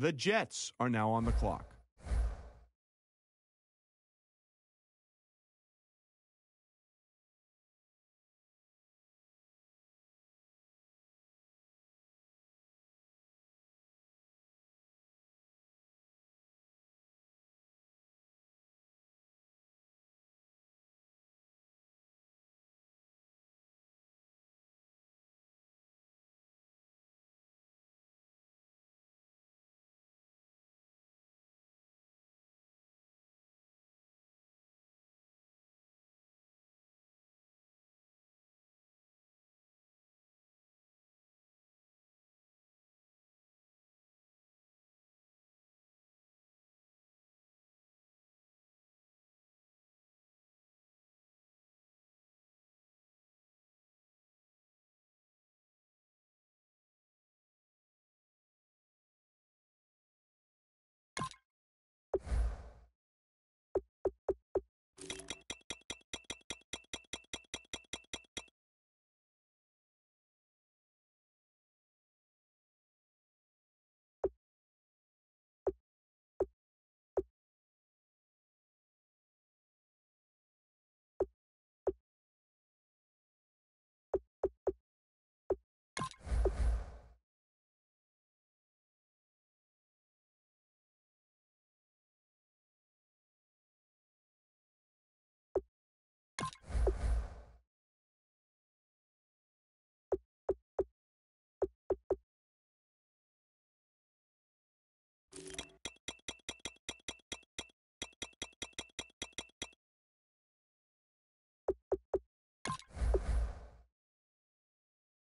The Jets are now on the clock.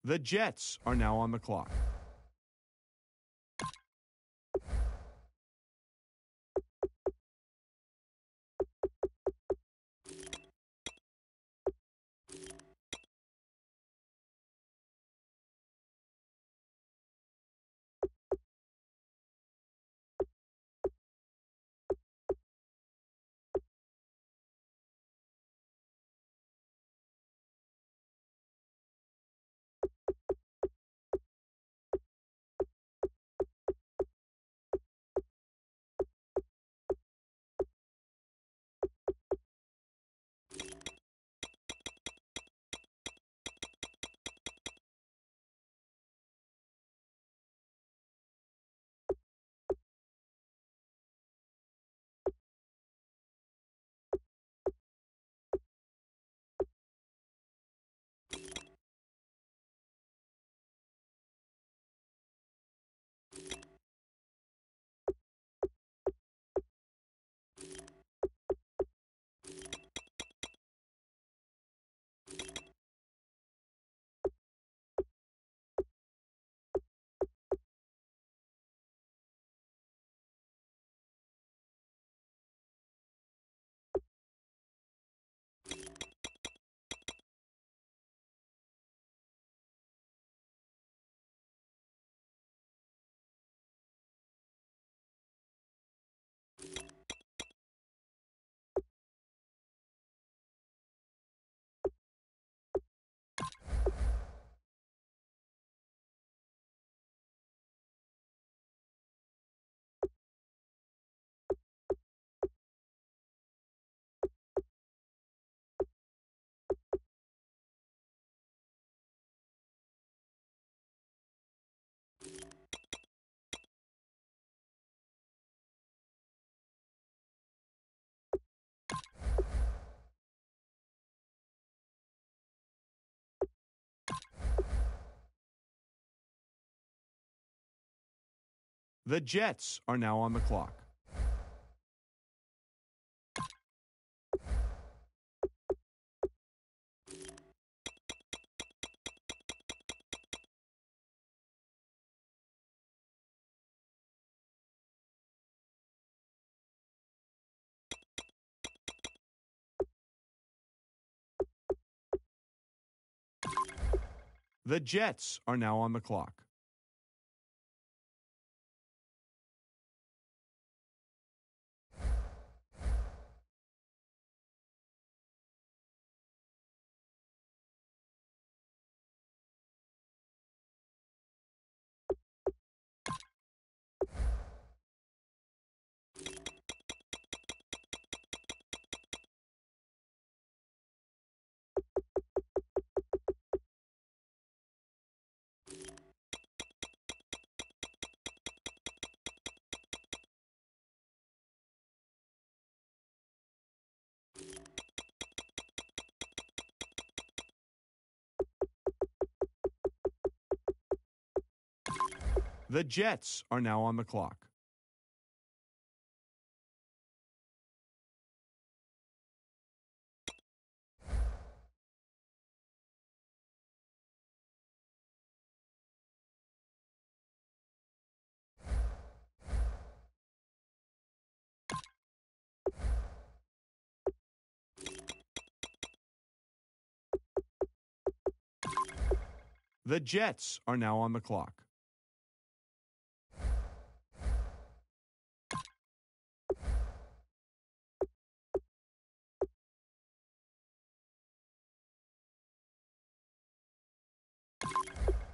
The Jets are now on the clock. The Jets are now on the clock. The Jets are now on the clock. The Jets are now on the clock. The Jets are now on the clock.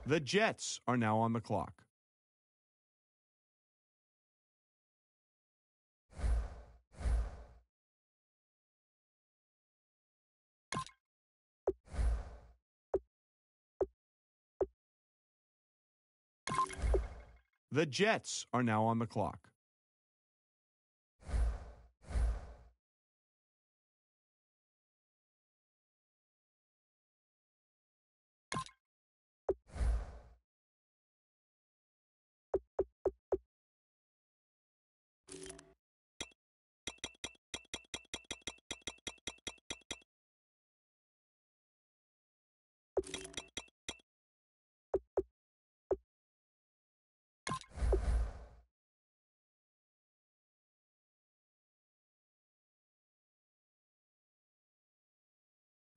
The Jets are now on the clock. The Jets are now on the clock.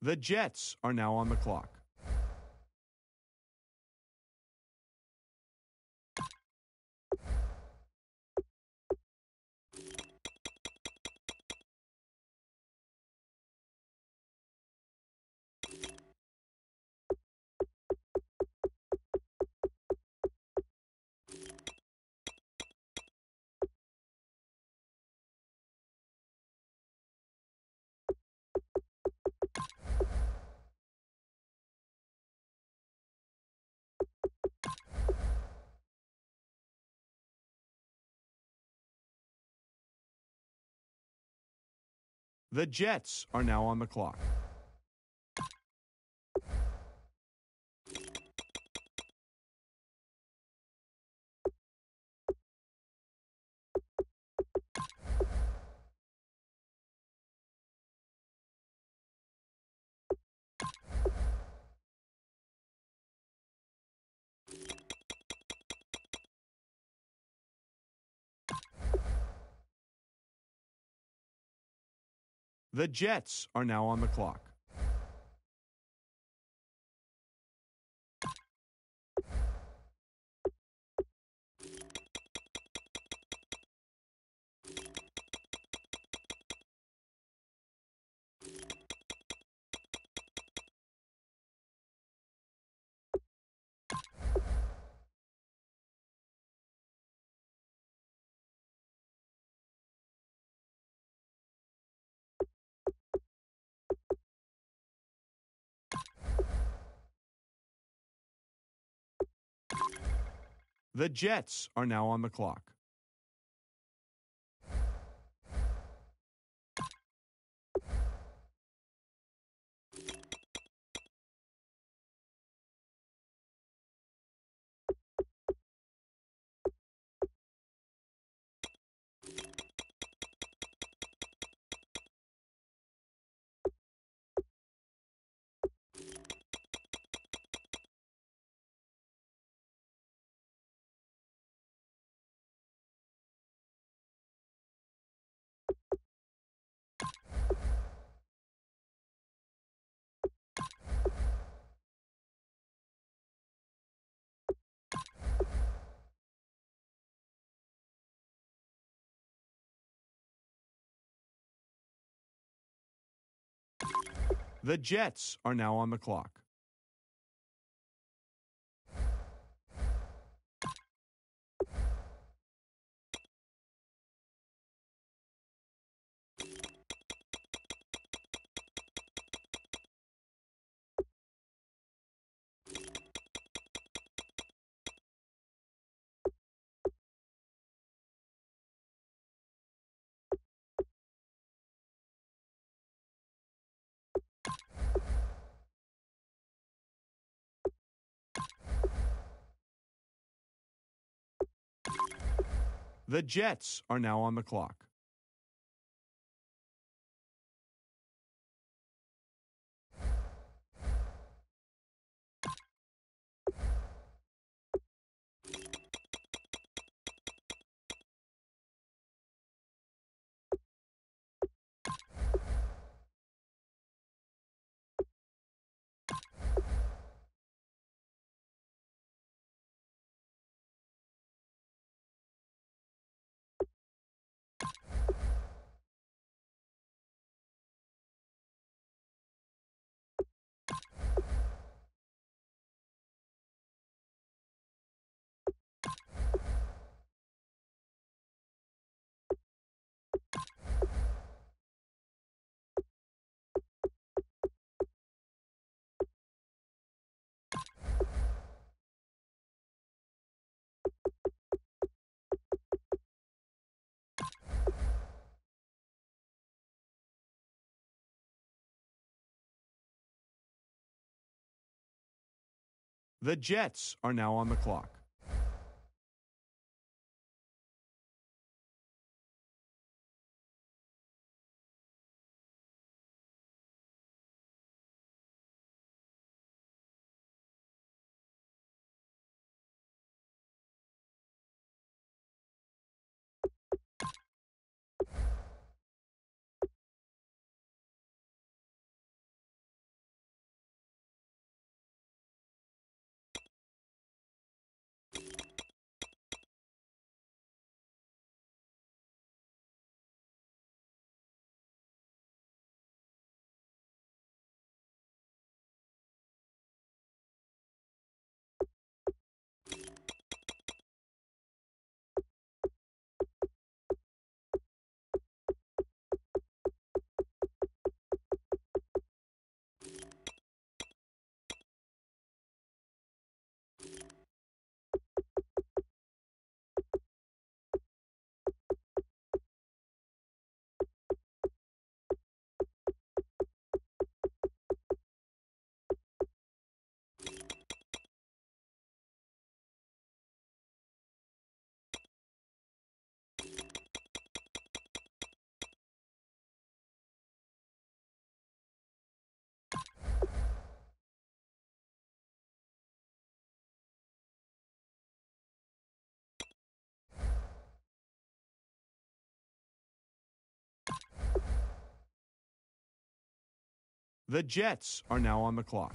The Jets are now on the clock. The Jets are now on the clock. The Jets are now on the clock. The Jets are now on the clock. The Jets are now on the clock. The Jets are now on the clock. The Jets are now on the clock. The Jets are now on the clock.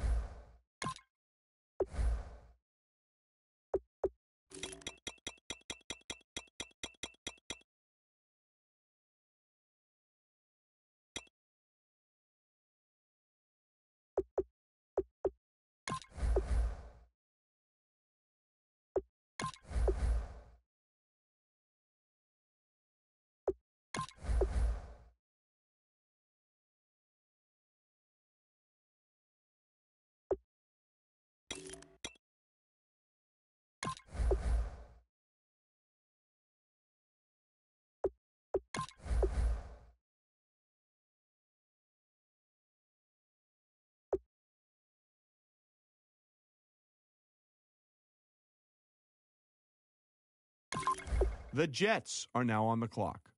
The Jets are now on the clock.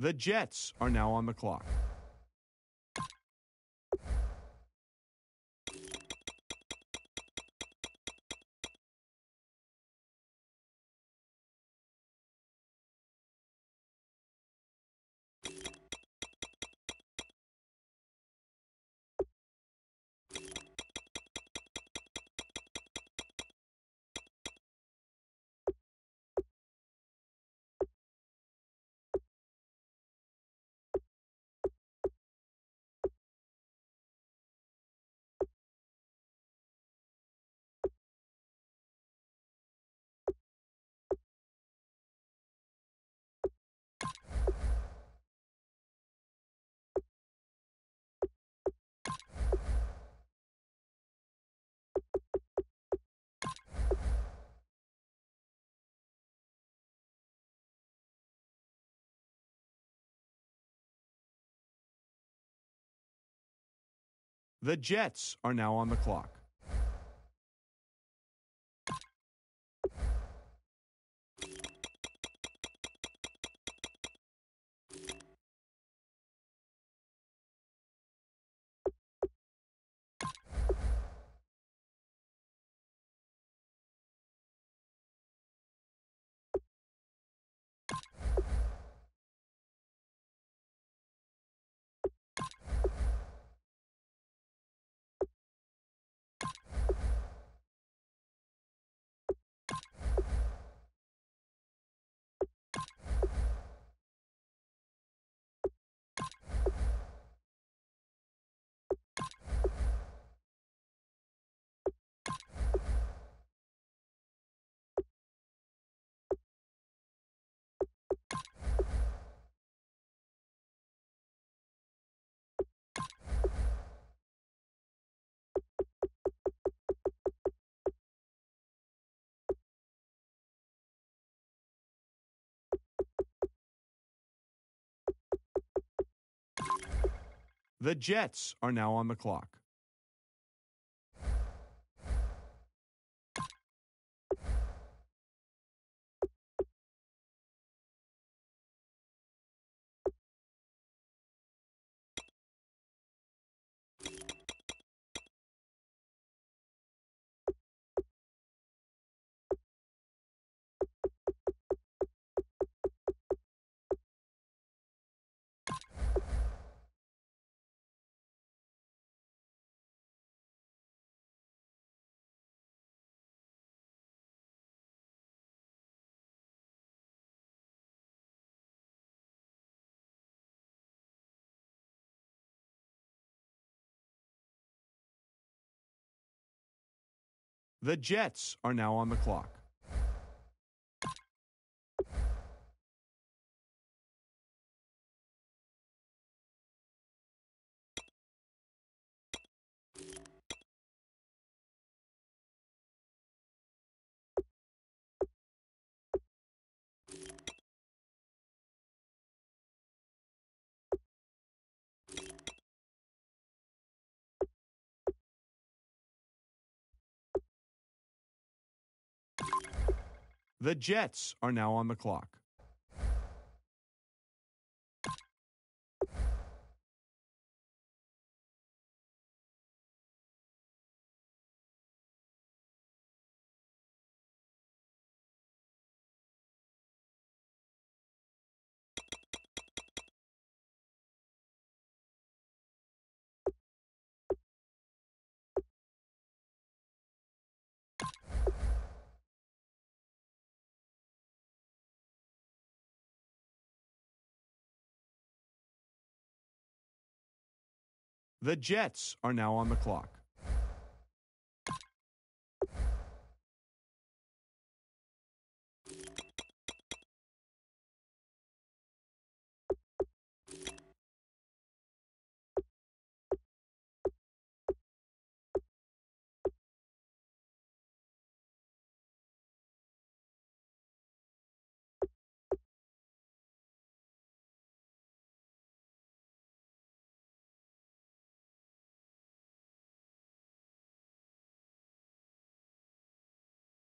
The Jets are now on the clock. The Jets are now on the clock. The Jets are now on the clock. The Jets are now on the clock. The Jets are now on the clock. The Jets are now on the clock.